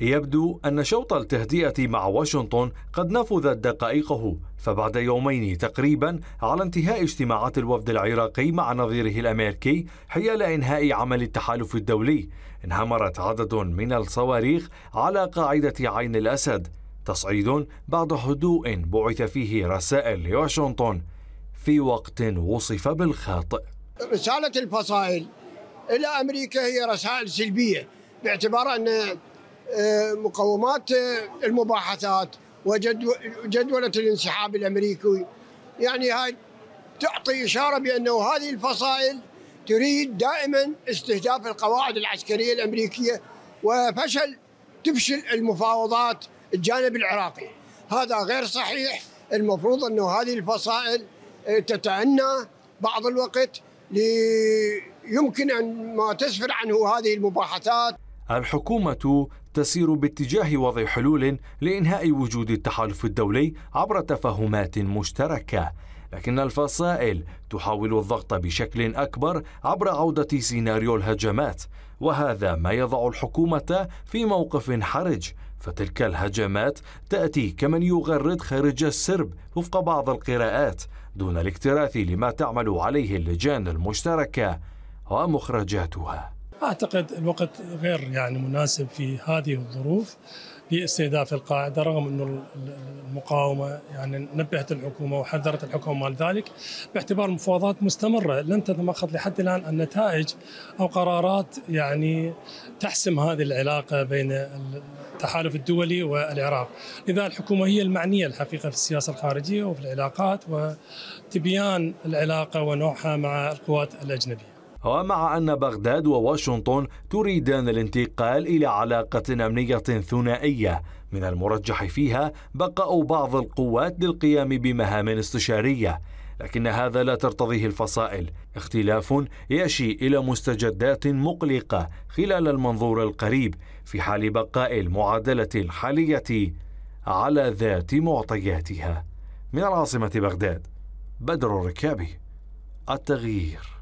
يبدو أن شوط التهدئة مع واشنطن قد نفذت دقائقه فبعد يومين تقريبا على انتهاء اجتماعات الوفد العراقي مع نظيره الأمريكي حيال إنهاء عمل التحالف الدولي انهمرت عدد من الصواريخ على قاعدة عين الأسد تصعيد بعد هدوء بعث فيه رسائل لواشنطن في وقت وصف بالخاطئ رسالة الفصائل إلى أمريكا هي رسائل سلبية باعتبار أن مقومات المباحثات وجدولة الانسحاب الأمريكي يعني هاي تعطي إشارة بأنه هذه الفصائل تريد دائما استهداف القواعد العسكرية الأمريكية وفشل تفشل المفاوضات الجانب العراقي هذا غير صحيح المفروض أنه هذه الفصائل آه، تتأنى بعض الوقت ليمكن أن ما تسفر عنه هذه المباحثات الحكومة تسير باتجاه وضع حلول لإنهاء وجود التحالف الدولي عبر تفاهمات مشتركة لكن الفصائل تحاول الضغط بشكل أكبر عبر عودة سيناريو الهجمات وهذا ما يضع الحكومة في موقف حرج فتلك الهجمات تأتي كمن يغرد خارج السرب وفق بعض القراءات دون الاكتراث لما تعمل عليه اللجان المشتركة ومخرجاتها اعتقد الوقت غير يعني مناسب في هذه الظروف لاستهداف القاعده رغم انه المقاومه يعني نبهت الحكومه وحذرت الحكومه من ذلك باعتبار المفاوضات مستمره لم تتمخض لحد الان النتائج او قرارات يعني تحسم هذه العلاقه بين التحالف الدولي والعراق، لذا الحكومه هي المعنيه الحقيقه في السياسه الخارجيه وفي العلاقات وتبيان العلاقه ونوعها مع القوات الاجنبيه. ومع أن بغداد وواشنطن تريدان الانتقال إلى علاقة أمنية ثنائية من المرجح فيها بقاء بعض القوات للقيام بمهام استشارية لكن هذا لا ترتضيه الفصائل اختلاف يشي الى مستجدات مقلقه خلال المنظور القريب في حال بقاء المعادله الحاليه على ذات معطياتها من العاصمه بغداد بدر الركابي التغيير